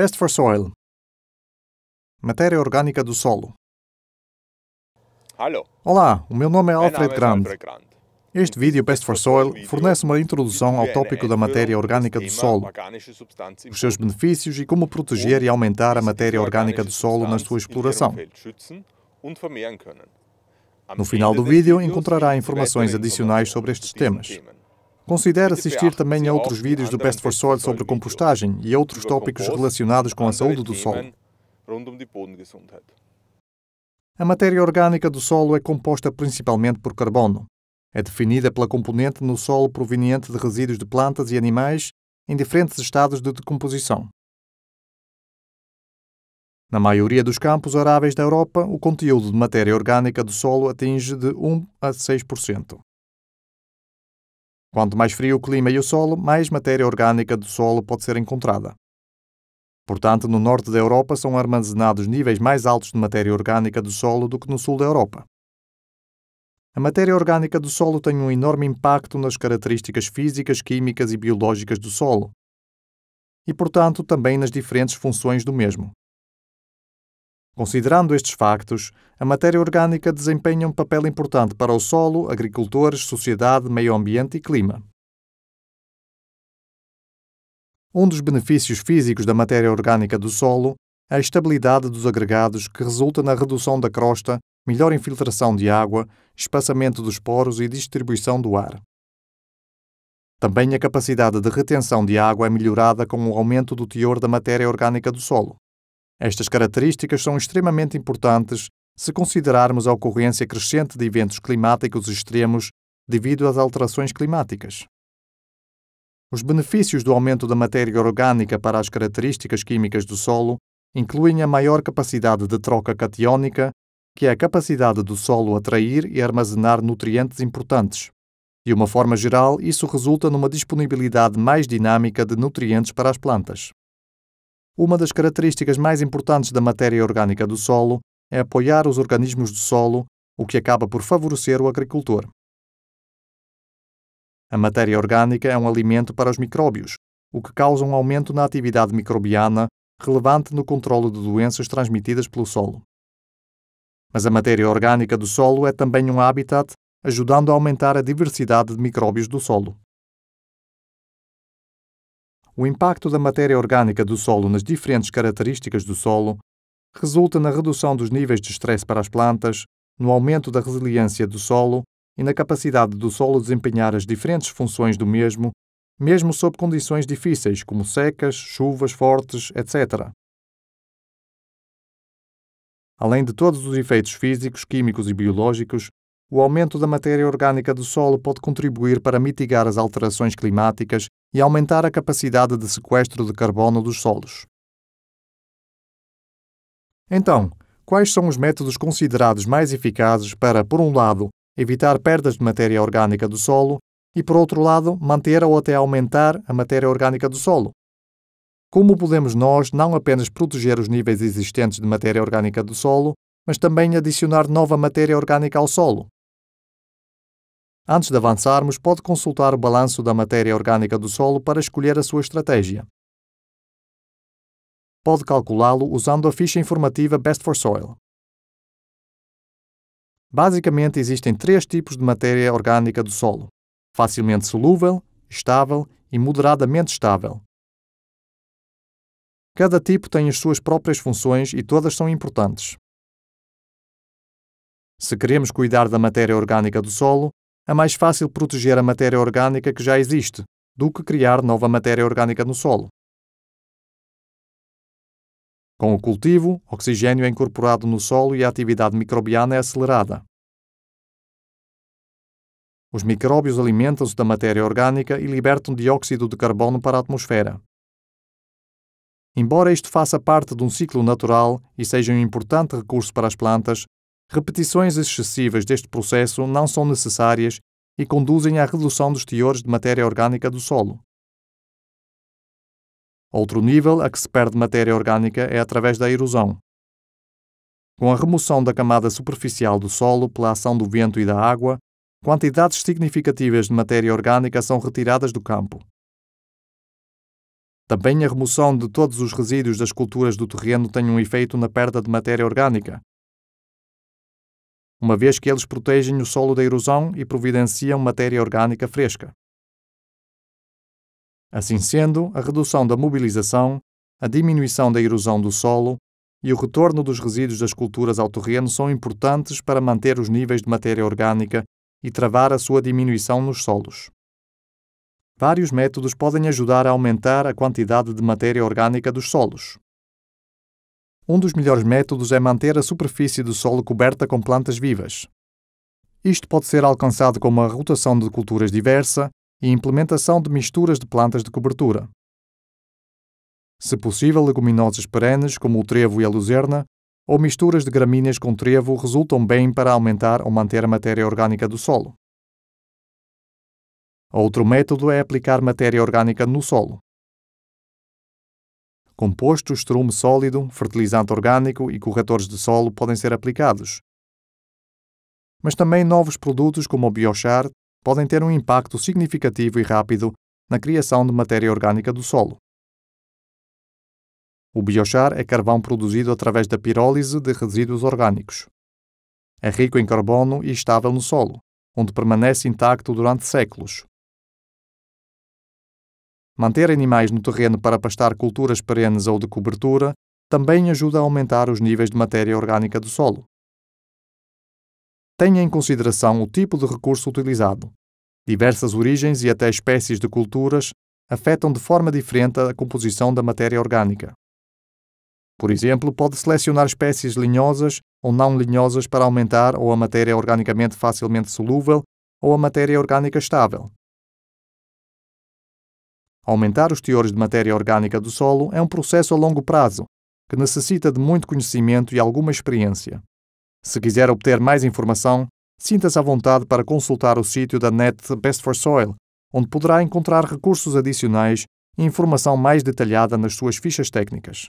Best for Soil Matéria Orgânica do Solo. Alô. Olá, o meu nome é, é Alfred Grand. Este vídeo Best for Soil fornece uma introdução ao é tópico da matéria orgânica do solo, os seus benefícios e como proteger e aumentar a matéria orgânica do solo na sua exploração. No final do vídeo encontrará informações adicionais sobre estes temas. Considere assistir também a outros vídeos do Best for Soil sobre compostagem e outros tópicos relacionados com a saúde do solo. A matéria orgânica do solo é composta principalmente por carbono. É definida pela componente no solo proveniente de resíduos de plantas e animais em diferentes estados de decomposição. Na maioria dos campos aráveis da Europa, o conteúdo de matéria orgânica do solo atinge de 1 a 6%. Quanto mais frio o clima e o solo, mais matéria orgânica do solo pode ser encontrada. Portanto, no norte da Europa são armazenados níveis mais altos de matéria orgânica do solo do que no sul da Europa. A matéria orgânica do solo tem um enorme impacto nas características físicas, químicas e biológicas do solo, e, portanto, também nas diferentes funções do mesmo. Considerando estes factos, a matéria orgânica desempenha um papel importante para o solo, agricultores, sociedade, meio ambiente e clima. Um dos benefícios físicos da matéria orgânica do solo é a estabilidade dos agregados, que resulta na redução da crosta, melhor infiltração de água, espaçamento dos poros e distribuição do ar. Também a capacidade de retenção de água é melhorada com o aumento do teor da matéria orgânica do solo. Estas características são extremamente importantes se considerarmos a ocorrência crescente de eventos climáticos extremos devido às alterações climáticas. Os benefícios do aumento da matéria orgânica para as características químicas do solo incluem a maior capacidade de troca catiônica, que é a capacidade do solo atrair e armazenar nutrientes importantes. De uma forma geral, isso resulta numa disponibilidade mais dinâmica de nutrientes para as plantas. Uma das características mais importantes da matéria orgânica do solo é apoiar os organismos do solo, o que acaba por favorecer o agricultor. A matéria orgânica é um alimento para os micróbios, o que causa um aumento na atividade microbiana relevante no controle de doenças transmitidas pelo solo. Mas a matéria orgânica do solo é também um habitat, ajudando a aumentar a diversidade de micróbios do solo. O impacto da matéria orgânica do solo nas diferentes características do solo resulta na redução dos níveis de estresse para as plantas, no aumento da resiliência do solo e na capacidade do solo desempenhar as diferentes funções do mesmo, mesmo sob condições difíceis como secas, chuvas fortes, etc. Além de todos os efeitos físicos, químicos e biológicos, o aumento da matéria orgânica do solo pode contribuir para mitigar as alterações climáticas e aumentar a capacidade de sequestro de carbono dos solos. Então, quais são os métodos considerados mais eficazes para, por um lado, evitar perdas de matéria orgânica do solo e, por outro lado, manter ou até aumentar a matéria orgânica do solo? Como podemos nós não apenas proteger os níveis existentes de matéria orgânica do solo, mas também adicionar nova matéria orgânica ao solo? Antes de avançarmos, pode consultar o balanço da matéria orgânica do solo para escolher a sua estratégia. Pode calculá-lo usando a ficha informativa Best for Soil. Basicamente, existem três tipos de matéria orgânica do solo: facilmente solúvel, estável e moderadamente estável. Cada tipo tem as suas próprias funções e todas são importantes. Se queremos cuidar da matéria orgânica do solo, é mais fácil proteger a matéria orgânica que já existe do que criar nova matéria orgânica no solo. Com o cultivo, oxigênio é incorporado no solo e a atividade microbiana é acelerada. Os micróbios alimentam-se da matéria orgânica e libertam dióxido de carbono para a atmosfera. Embora isto faça parte de um ciclo natural e seja um importante recurso para as plantas, Repetições excessivas deste processo não são necessárias e conduzem à redução dos teores de matéria orgânica do solo. Outro nível a que se perde matéria orgânica é através da erosão. Com a remoção da camada superficial do solo pela ação do vento e da água, quantidades significativas de matéria orgânica são retiradas do campo. Também a remoção de todos os resíduos das culturas do terreno tem um efeito na perda de matéria orgânica, uma vez que eles protegem o solo da erosão e providenciam matéria orgânica fresca. Assim sendo, a redução da mobilização, a diminuição da erosão do solo e o retorno dos resíduos das culturas ao terreno são importantes para manter os níveis de matéria orgânica e travar a sua diminuição nos solos. Vários métodos podem ajudar a aumentar a quantidade de matéria orgânica dos solos, um dos melhores métodos é manter a superfície do solo coberta com plantas vivas. Isto pode ser alcançado com uma rotação de culturas diversa e implementação de misturas de plantas de cobertura. Se possível, leguminosas perenes, como o trevo e a luzerna, ou misturas de gramíneas com trevo resultam bem para aumentar ou manter a matéria orgânica do solo. Outro método é aplicar matéria orgânica no solo. Compostos, estrume sólido, fertilizante orgânico e corretores de solo podem ser aplicados. Mas também novos produtos como o biochar podem ter um impacto significativo e rápido na criação de matéria orgânica do solo. O biochar é carvão produzido através da pirólise de resíduos orgânicos. É rico em carbono e estável no solo, onde permanece intacto durante séculos. Manter animais no terreno para pastar culturas perenes ou de cobertura também ajuda a aumentar os níveis de matéria orgânica do solo. Tenha em consideração o tipo de recurso utilizado. Diversas origens e até espécies de culturas afetam de forma diferente a composição da matéria orgânica. Por exemplo, pode selecionar espécies linhosas ou não linhosas para aumentar ou a matéria organicamente facilmente solúvel ou a matéria orgânica estável. Aumentar os teores de matéria orgânica do solo é um processo a longo prazo, que necessita de muito conhecimento e alguma experiência. Se quiser obter mais informação, sinta-se à vontade para consultar o sítio da net Best for Soil, onde poderá encontrar recursos adicionais e informação mais detalhada nas suas fichas técnicas.